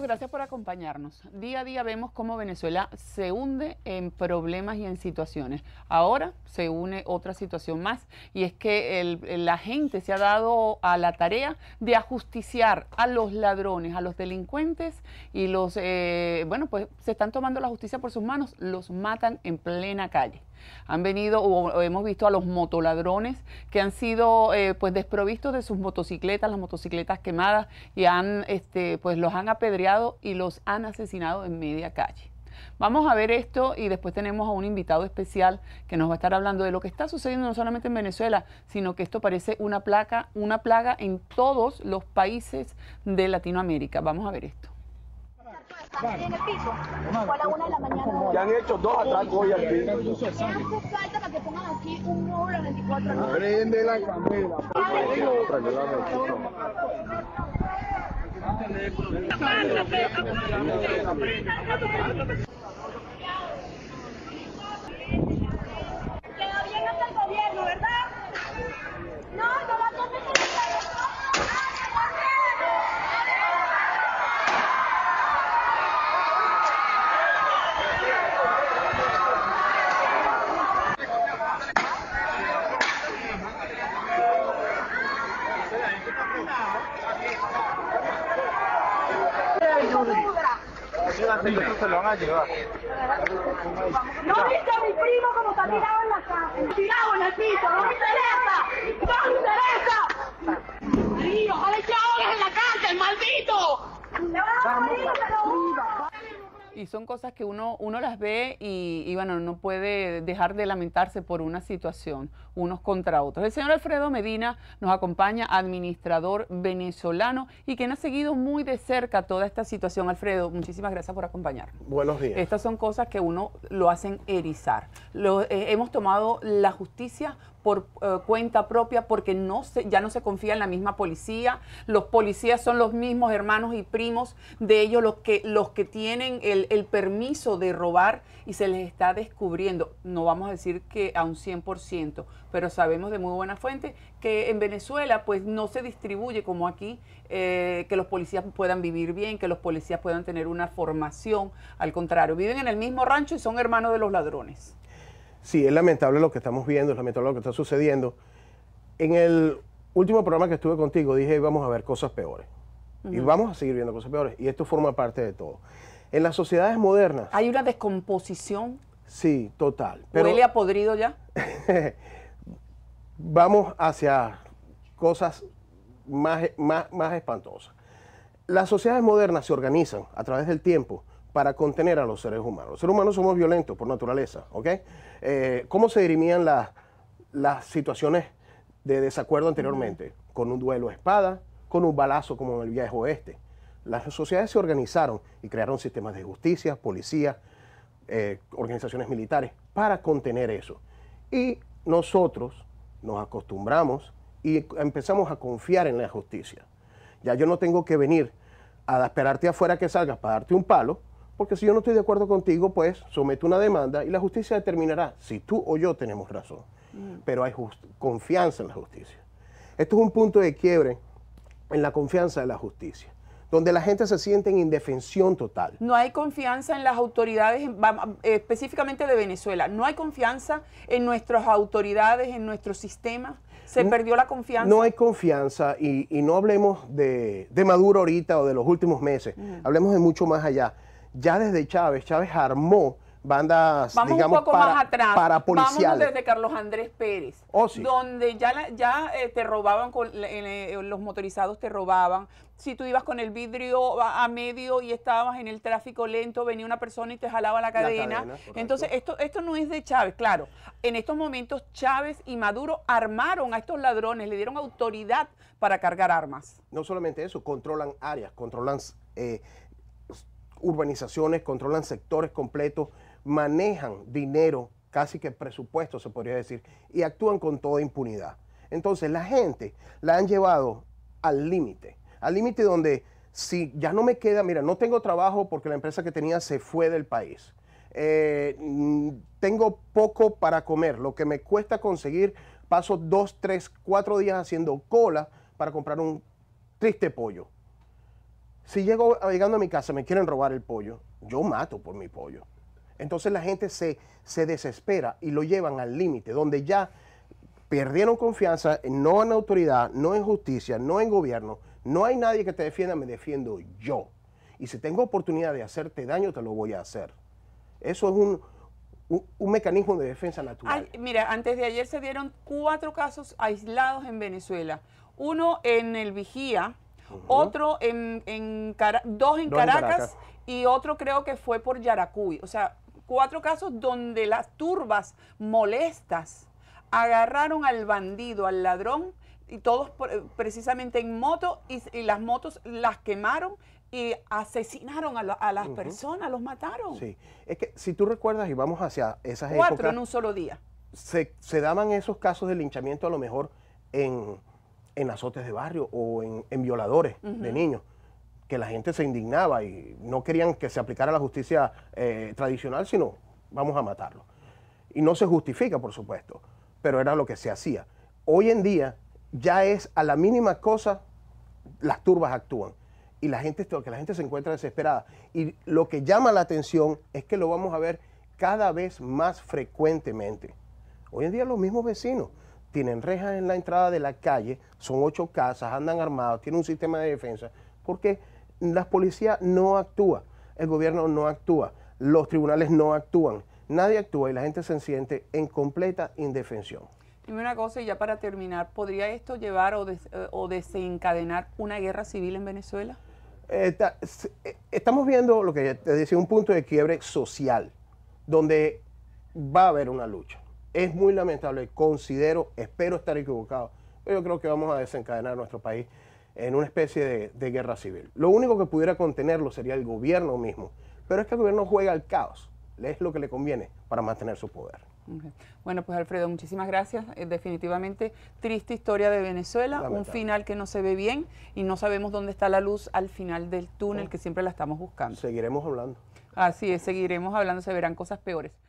gracias por acompañarnos. Día a día vemos cómo Venezuela se hunde en problemas y en situaciones. Ahora se une otra situación más y es que la gente se ha dado a la tarea de ajusticiar a los ladrones, a los delincuentes y los, eh, bueno, pues se están tomando la justicia por sus manos, los matan en plena calle. Han venido o hemos visto a los motoladrones que han sido eh, pues desprovistos de sus motocicletas, las motocicletas quemadas y han este, pues los han apedreado y los han asesinado en media calle. Vamos a ver esto y después tenemos a un invitado especial que nos va a estar hablando de lo que está sucediendo no solamente en Venezuela, sino que esto parece una placa, una plaga en todos los países de Latinoamérica. Vamos a ver esto. Están en el piso. Fue a la una de la mañana. Ya han hecho dos atracos hoy aquí. piso. hace falta para que pongan aquí un muro las 24 horas? Prende la candela. Prende la candela. se No viste a mi primo como está tirado en la casa. Tirado en el piso. No me interesa. No me interesa. son cosas que uno, uno las ve y, bueno, no puede dejar de lamentarse por una situación, unos contra otros. El señor Alfredo Medina nos acompaña, administrador venezolano, y quien ha seguido muy de cerca toda esta situación. Alfredo, muchísimas gracias por acompañarnos. Buenos días. Estas son cosas que uno lo hacen erizar. Lo, eh, hemos tomado la justicia por eh, cuenta propia porque no se, ya no se confía en la misma policía. Los policías son los mismos hermanos y primos de ellos los que, los que tienen el, permiso de robar y se les está descubriendo. No vamos a decir que a un 100%, pero sabemos de muy buena fuente que en Venezuela pues no se distribuye como aquí, eh, que los policías puedan vivir bien, que los policías puedan tener una formación. Al contrario, viven en el mismo rancho y son hermanos de los ladrones sí, es lamentable lo que estamos viendo, es lamentable lo que está sucediendo. En el último programa que estuve contigo dije, vamos a ver cosas peores. Y vamos a seguir viendo cosas peores. Y esto forma parte de todo. En las sociedades modernas... Hay una descomposición. Sí, total. Pero, él ha podrido ya? vamos hacia cosas más, más, más espantosas. Las sociedades modernas se organizan a través del tiempo para contener a los seres humanos. Los seres humanos somos violentos por naturaleza, ¿ok? Eh, ¿Cómo se dirimían las... las situaciones de desacuerdo anteriormente? Con un duelo a espada, con un balazo como en el viejo oeste. Las sociedades se organizaron y crearon sistemas de justicia, policía, eh, organizaciones militares para contener eso. Y nosotros nos acostumbramos y empezamos a confiar en la justicia. Ya yo no tengo que venir a esperarte afuera que salgas para darte un palo, porque si yo no estoy de acuerdo contigo, pues someto una demanda y la justicia determinará si tú o yo tenemos razón. Mm. Pero hay confianza en la justicia. Esto es un punto de quiebre en la confianza de la justicia donde la gente se siente en indefensión total. No hay confianza en las autoridades, específicamente de Venezuela. No hay confianza en nuestras autoridades, en nuestro sistema. Se perdió la confianza. No hay confianza y, no hablemos de, Maduro ahorita o de los últimos meses. Mm. Hablemos de mucho más allá ya desde Chávez, Chávez armó bandas, Vamos un poco más atrás. Vamos desde Carlos Andrés Pérez, oh, donde ya, eh, te robaban, con, los motorizados te robaban. Si tú ibas con el vidrio a, medio y estabas en el tráfico lento, venía una persona y te jalaba la cadena. Entonces, esto, esto no es de Chávez, claro. En estos momentos, Chávez y Maduro armaron a estos ladrones, le dieron autoridad para cargar armas. No solamente eso, controlan áreas, controlan... Eh, urbanizaciones, controlan sectores completos, manejan dinero, casi que presupuesto se podría decir, y actúan con toda impunidad. Entonces la gente la han llevado al límite, al límite donde si ya no me queda, mira, no tengo trabajo porque la empresa que tenía se fue del país. Eh, mm, tengo poco para comer, lo que me cuesta conseguir, paso dos, tres, cuatro días haciendo cola para comprar un triste pollo. Si llego llegando a mi casa me quieren robar el pollo, yo mato por mi pollo. Entonces la gente se, desespera y lo llevan al límite, donde ya perdieron confianza, no en autoridad, no en justicia, no en gobierno, no hay nadie que te defienda, me defiendo yo. Y si tengo oportunidad de hacerte daño, te lo voy a hacer. Eso es un, mecanismo de defensa natural. mira, antes de ayer se dieron cuatro casos aislados en Venezuela. Uno en el Vigía, otro en, en dos, en, Caracas, y otro creo que fue por Yaracuy. O sea, cuatro casos donde las turbas molestas agarraron al bandido, al ladrón, y todos eh, precisamente en moto, y, las motos las quemaron y asesinaron a, las personas, los mataron. Sí, es que si tú recuerdas y vamos hacia esas Cuatro en un solo día. Se, se daban esos casos de linchamiento a lo mejor en en azotes de barrio o en, violadores de niños, que la gente se indignaba y no querían que se aplicara la justicia eh, tradicional, sino vamos a matarlo. Y no se justifica, por supuesto, pero era lo que se hacía. Hoy en día ya es a la mínima cosa las turbas actúan y la gente, que la gente se encuentra desesperada. Y lo que llama la atención es que lo vamos a ver cada vez más frecuentemente. Hoy en día los mismos vecinos tienen rejas en la entrada de la calle, son ocho casas, andan armados, tienen un sistema de defensa, porque la policía no actúa, el gobierno no actúa, los tribunales no actúan, nadie actúa y la gente se siente en completa indefensión. Dime una cosa y ya para terminar, ¿podría esto llevar o, eh, desencadenar una guerra civil en Venezuela? Eh, estamos viendo lo que te decía, un punto de quiebre social, donde va a haber una lucha. Es muy lamentable, considero, espero estar equivocado, pero yo creo que vamos a desencadenar nuestro país en una especie de, guerra civil. Lo único que pudiera contenerlo sería el gobierno mismo, pero es que el gobierno juega al caos, es lo que le conviene para mantener su poder. Bueno, pues Alfredo, muchísimas gracias. Eh, definitivamente triste historia de Venezuela, un final que no se ve bien y no sabemos dónde está la luz al final del túnel, oh. que siempre la estamos buscando. Seguiremos hablando. Así es, seguiremos hablando, se verán cosas peores.